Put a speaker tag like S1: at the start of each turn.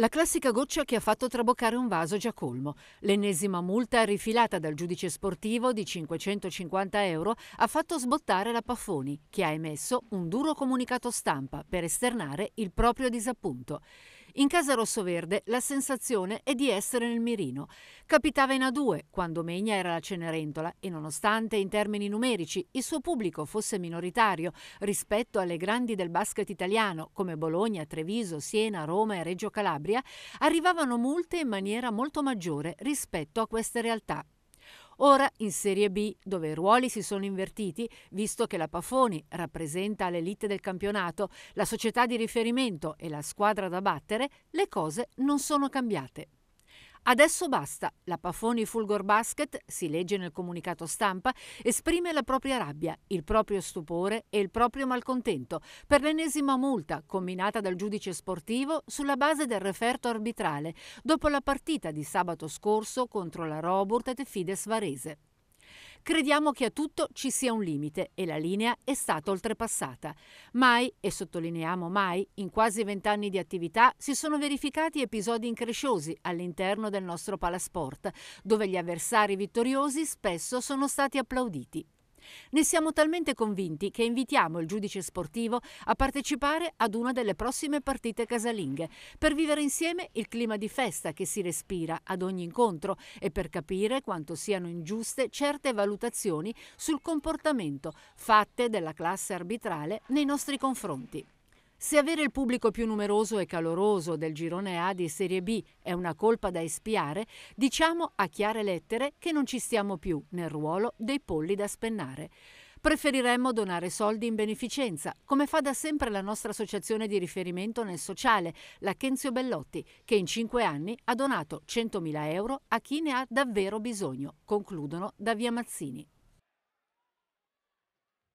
S1: La classica goccia che ha fatto traboccare un vaso già colmo. L'ennesima multa rifilata dal giudice sportivo di 550 euro ha fatto sbottare la Paffoni, che ha emesso un duro comunicato stampa per esternare il proprio disappunto. In casa rossoverde la sensazione è di essere nel mirino. Capitava in A2 quando Megna era la Cenerentola e nonostante in termini numerici il suo pubblico fosse minoritario rispetto alle grandi del basket italiano come Bologna, Treviso, Siena, Roma e Reggio Calabria, arrivavano multe in maniera molto maggiore rispetto a queste realtà. Ora in Serie B, dove i ruoli si sono invertiti, visto che la Pafoni rappresenta l'elite del campionato, la società di riferimento e la squadra da battere, le cose non sono cambiate. Adesso basta. La Pafoni Fulgor Basket, si legge nel comunicato stampa, esprime la propria rabbia, il proprio stupore e il proprio malcontento per l'ennesima multa combinata dal giudice sportivo sulla base del referto arbitrale dopo la partita di sabato scorso contro la Roburt e Fides Varese. Crediamo che a tutto ci sia un limite e la linea è stata oltrepassata. Mai, e sottolineiamo mai, in quasi vent'anni di attività si sono verificati episodi incresciosi all'interno del nostro palasport, dove gli avversari vittoriosi spesso sono stati applauditi ne siamo talmente convinti che invitiamo il giudice sportivo a partecipare ad una delle prossime partite casalinghe per vivere insieme il clima di festa che si respira ad ogni incontro e per capire quanto siano ingiuste certe valutazioni sul comportamento fatte della classe arbitrale nei nostri confronti. Se avere il pubblico più numeroso e caloroso del girone A di Serie B è una colpa da espiare, diciamo a chiare lettere che non ci stiamo più nel ruolo dei polli da spennare. Preferiremmo donare soldi in beneficenza, come fa da sempre la nostra associazione di riferimento nel sociale, la Kenzio Bellotti, che in cinque anni ha donato 100.000 euro a chi ne ha davvero bisogno, concludono da Via Mazzini.